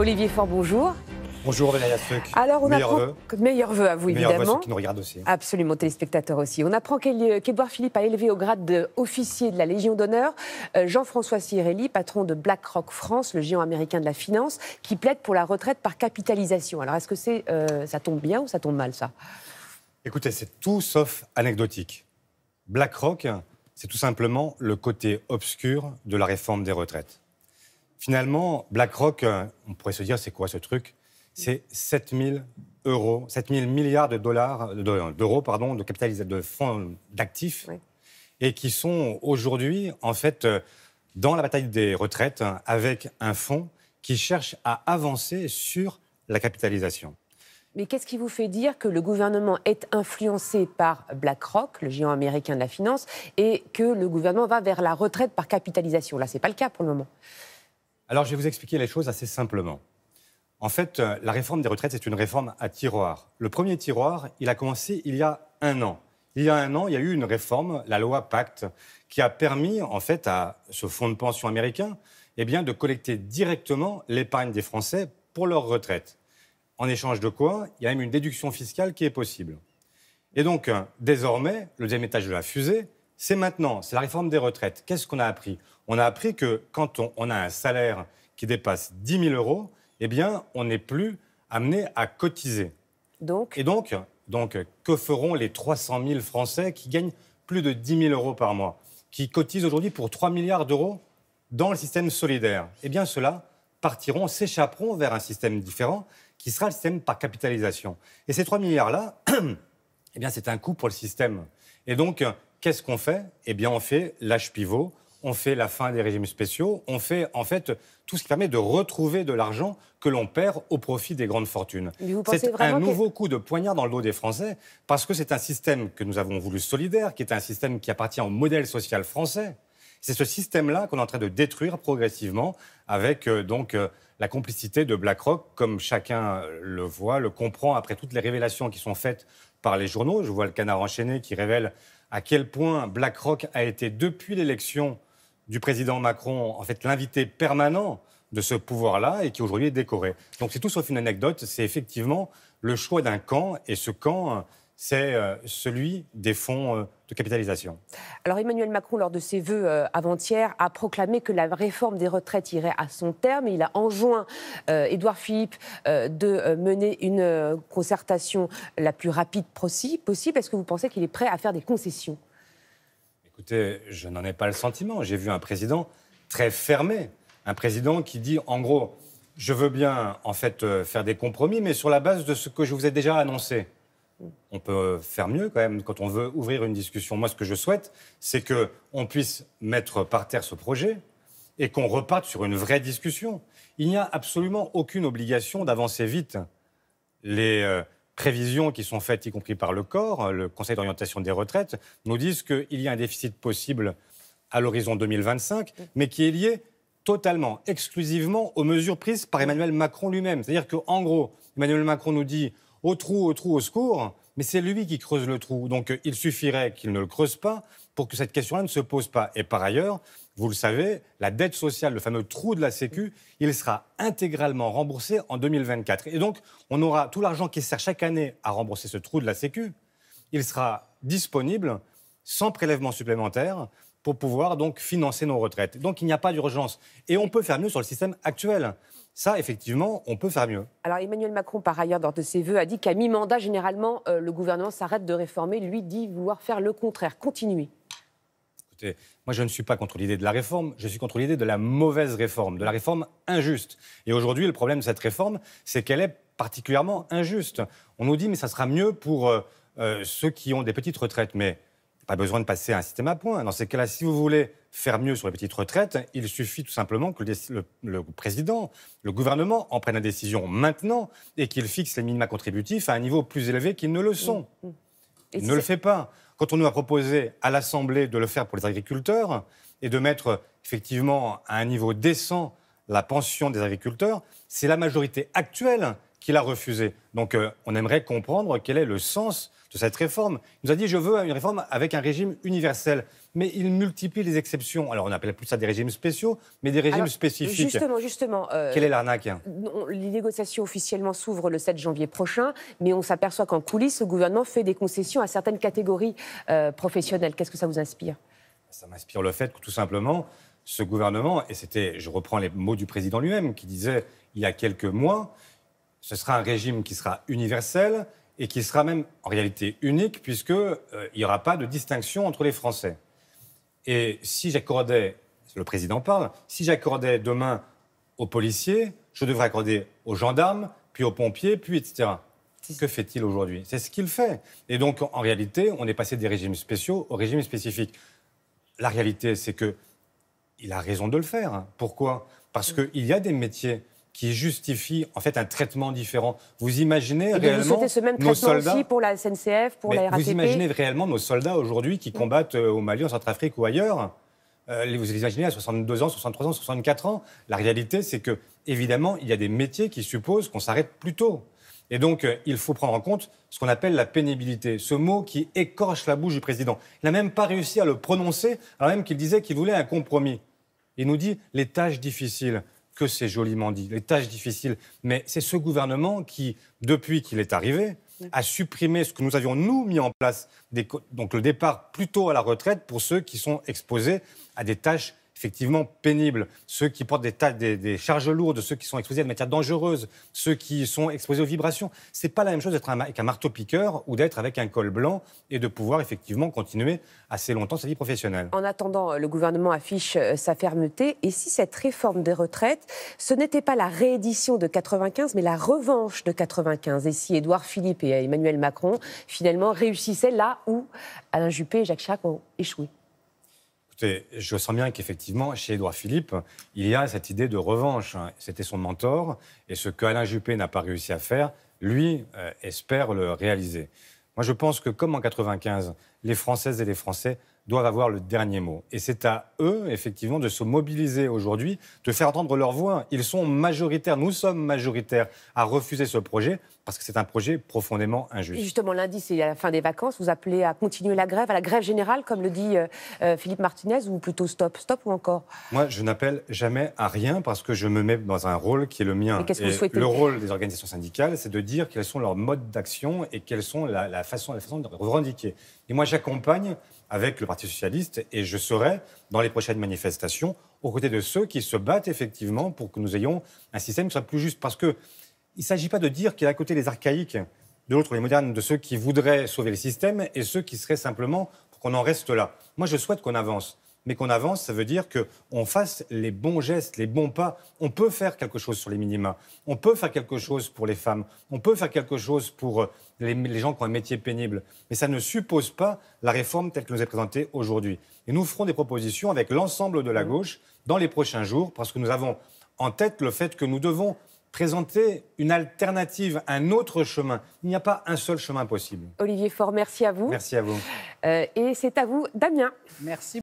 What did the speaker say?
Olivier fort bonjour. Bonjour Valéria Alors on meilleur vœu. à vous Vœu à ceux qui nous regardent aussi. Absolument téléspectateurs aussi. On apprend qu'Édouard Philippe a élevé au grade d'officier de la Légion d'honneur euh, Jean-François Cirelli, patron de BlackRock France, le géant américain de la finance, qui plaide pour la retraite par capitalisation. Alors est-ce que c'est euh, ça tombe bien ou ça tombe mal ça Écoutez, c'est tout sauf anecdotique. BlackRock, c'est tout simplement le côté obscur de la réforme des retraites. Finalement, BlackRock, euh, on pourrait se dire, c'est quoi ce truc C'est 7 000 euros, milliards de dollars, d'euros, pardon, de capitalisation de fonds d'actifs, et qui sont aujourd'hui, en fait, euh, dans la bataille des retraites, hein, avec un fonds qui cherche à avancer sur la capitalisation. Mais qu'est-ce qui vous fait dire que le gouvernement est influencé par BlackRock, le géant américain de la finance, et que le gouvernement va vers la retraite par capitalisation Là, ce n'est pas le cas pour le moment. Alors, je vais vous expliquer les choses assez simplement. En fait, euh, la réforme des retraites, c'est une réforme à tiroir. Le premier tiroir, il a commencé il y a un an. Il y a un an, il y a eu une réforme, la loi Pacte, qui a permis, en fait, à ce fonds de pension américain, eh bien, de collecter directement l'épargne des Français pour leur retraite. En échange de quoi, il y a même une déduction fiscale qui est possible. Et donc, euh, désormais, le deuxième étage de la fusée, c'est maintenant, c'est la réforme des retraites. Qu'est-ce qu'on a appris on a appris que quand on, a un salaire qui dépasse 10 000 euros, eh bien, on n'est plus amené à cotiser. Donc Et donc, donc, que feront les 300 000 Français qui gagnent plus de 10 000 euros par mois, qui cotisent aujourd'hui pour 3 milliards d'euros dans le système solidaire Eh bien, ceux-là partiront, s'échapperont vers un système différent qui sera le système par capitalisation. Et ces 3 milliards-là, eh bien, c'est un coût pour le système. Et donc, qu'est-ce qu'on fait Eh bien, on fait l'âge pivot, on fait la fin des régimes spéciaux, on fait en fait tout ce qui permet de retrouver de l'argent que l'on perd au profit des grandes fortunes. C'est un nouveau coup de poignard dans le dos des Français parce que c'est un système que nous avons voulu solidaire, qui est un système qui appartient au modèle social français. C'est ce système-là qu'on est en train de détruire progressivement avec euh, donc euh, la complicité de BlackRock, comme chacun euh, le voit, le comprend après toutes les révélations qui sont faites par les journaux. Je vois le canard enchaîné qui révèle à quel point BlackRock a été depuis l'élection du président Macron, en fait l'invité permanent de ce pouvoir-là et qui aujourd'hui est décoré. Donc c'est tout sauf une anecdote, c'est effectivement le choix d'un camp et ce camp c'est euh, celui des fonds euh, de capitalisation. Alors Emmanuel Macron, lors de ses vœux euh, avant-hier, a proclamé que la réforme des retraites irait à son terme. et Il a enjoint Édouard Philippe de mener une concertation la plus rapide possible. Est-ce que vous pensez qu'il est prêt à faire des concessions Écoutez, je n'en ai pas le sentiment. J'ai vu un président très fermé, un président qui dit en gros, je veux bien en fait euh, faire des compromis, mais sur la base de ce que je vous ai déjà annoncé. On peut faire mieux quand même quand on veut ouvrir une discussion. Moi, ce que je souhaite, c'est que on puisse mettre par terre ce projet et qu'on reparte sur une vraie discussion. Il n'y a absolument aucune obligation d'avancer vite. Les euh, prévisions qui sont faites, y compris par le corps, le Conseil d'orientation des retraites, nous disent qu'il y a un déficit possible à l'horizon 2025, mais qui est lié totalement, exclusivement aux mesures prises par Emmanuel Macron lui-même. C'est-à-dire qu'en gros, Emmanuel Macron nous dit au trou, au trou, au secours, mais c'est lui qui creuse le trou. Donc euh, il suffirait qu'il ne le creuse pas pour que cette question-là ne se pose pas. Et par ailleurs, vous le savez, la dette sociale, le fameux trou de la Sécu, il sera intégralement remboursé en 2024. Et donc, on aura tout l'argent qui sert chaque année à rembourser ce trou de la Sécu, il sera disponible sans prélèvement supplémentaire pour pouvoir donc financer nos retraites. Donc il n'y a pas d'urgence. Et on peut faire mieux sur le système actuel. Ça, effectivement, on peut faire mieux. Alors Emmanuel Macron, par ailleurs, dans de ses voeux, a dit qu'à mi-mandat, généralement, euh, le gouvernement s'arrête de réformer. Lui dit vouloir faire le contraire, continuer. Écoutez, moi, je ne suis pas contre l'idée de la réforme, je suis contre l'idée de la mauvaise réforme, de la réforme injuste. Et aujourd'hui, le problème de cette réforme, c'est qu'elle est particulièrement injuste. On nous dit, mais ça sera mieux pour euh, euh, ceux qui ont des petites retraites. Mais pas besoin de passer à un système à points. Dans ces cas-là, si vous voulez faire mieux sur les petites retraites, il suffit tout simplement que le, président, le gouvernement en prenne la décision maintenant et qu'il fixe les minima contributifs à un niveau plus élevé qu'ils ne le sont. Mmh, mmh. Il ne le fait pas. Quand on nous a proposé à l'Assemblée de le faire pour les agriculteurs et de mettre effectivement à un niveau décent la pension des agriculteurs, c'est la majorité actuelle qui l'a refusé. Donc euh, on aimerait comprendre quel est le sens de cette réforme. Il nous a dit je veux une réforme avec un régime universel. Mais il multiplie les exceptions. Alors on appelle plus ça des régimes spéciaux, mais des régimes spécifiques. Justement, justement. Euh, Quelle est l'arnaque hein Les négociations officiellement s'ouvrent le 7 janvier prochain, mais on s'aperçoit qu'en coulisses, le gouvernement fait des concessions à certaines catégories euh, professionnelles. Qu'est-ce que ça vous inspire Ça m'inspire le fait que tout simplement, ce gouvernement, et c'était, je reprends les mots du président lui-même, qui disait il y a quelques mois, ce sera un régime qui sera universel, et qui sera même en réalité unique puisqu'il euh, n'y aura pas de distinction entre les Français. Et si j'accordais, le président parle, si j'accordais demain aux policiers, je devrais accorder aux gendarmes, puis aux pompiers, puis etc. Que fait-il aujourd'hui C'est ce qu'il fait. Et donc, en réalité, on est passé des régimes spéciaux aux régimes spécifiques. La réalité, c'est que il a raison de le faire. Pourquoi Parce qu'il y a des métiers qui justifie en fait un traitement différent. Vous imaginez réellement ce même nos soldats aussi pour la SNCF, pour la RATP Vous imaginez réellement nos soldats aujourd'hui qui mm. combattent euh, au Mali, en Centrafrique ou ailleurs euh, Vous imaginez à 62 ans, 63 ans, 64 ans La réalité, c'est que évidemment, il y a des métiers qui supposent qu'on s'arrête plus tôt. Et donc, euh, il faut prendre en compte ce qu'on appelle la pénibilité, ce mot qui écorche la bouche du président. Il n'a même pas réussi à le prononcer, alors même qu'il disait qu'il voulait un compromis. Il nous dit les tâches difficiles que c'est joliment dit, les tâches difficiles. Mais c'est ce gouvernement qui, depuis qu'il est arrivé, a supprimé ce que nous avions, nous, mis en place, donc le départ plutôt à la retraite pour ceux qui sont exposés à des tâches effectivement pénibles, ceux qui portent des, charges lourdes, ceux qui sont exposés à des matières dangereuses, ceux qui sont exposés aux vibrations. Ce n'est pas la même chose d'être avec un marteau-piqueur ou d'être avec un col blanc et de pouvoir effectivement continuer assez longtemps sa vie professionnelle. En attendant, euh, le gouvernement affiche euh, sa fermeté. Et si cette réforme des retraites, ce n'était pas la réédition de 95, mais la revanche de 95 Et si Édouard Philippe et euh, Emmanuel Macron finalement réussissaient là où Alain Juppé et Jacques Chirac ont échoué je sens bien qu'effectivement, chez Édouard Philippe, il y a cette idée de revanche. C'était son mentor, et ce que Alain Juppé n'a pas réussi à faire, lui euh, espère le réaliser. Moi, je pense que comme en 95, les Françaises et les Français doivent avoir le dernier mot. Et c'est à eux, effectivement, de se mobiliser aujourd'hui, de faire entendre leur voix. Ils sont majoritaires, nous sommes majoritaires à refuser ce projet parce que c'est un projet profondément injuste. Et justement, lundi, c'est à la fin des vacances. Vous appelez à continuer la grève, à la grève générale, comme le dit euh, euh, Philippe Martinez, ou plutôt stop, stop ou encore Moi, je n'appelle jamais à rien parce que je me mets dans un rôle qui est le mien. et que vous le rôle des organisations syndicales, c'est de dire quels sont leurs modes d'action et quelles sont la, façon, la façon de revendiquer. Et moi, j'accompagne avec le Parti socialiste et je serai dans les prochaines manifestations aux côtés de ceux qui se battent effectivement pour que nous ayons un système qui soit plus juste. Parce qu'il ne s'agit pas de dire qu'il y a côté les archaïques, de l'autre les modernes, de ceux qui voudraient sauver le système et ceux qui seraient simplement pour qu'on en reste là. Moi, je souhaite qu'on avance mais qu'on avance, ça veut dire qu'on fasse les bons gestes, les bons pas. On peut faire quelque chose sur les minima. On peut faire quelque chose pour les femmes. On peut faire quelque chose pour euh, les, gens qui ont un métier pénible. Mais ça ne suppose pas la réforme telle que nous est présentée aujourd'hui. Et nous ferons des propositions avec l'ensemble de la mmh. gauche dans les prochains jours, parce que nous avons en tête le fait que nous devons présenter une alternative, un autre chemin. Il n'y a pas un seul chemin possible. Olivier Faure, merci à vous. Merci à vous. Euh, et c'est à vous, Damien. Merci.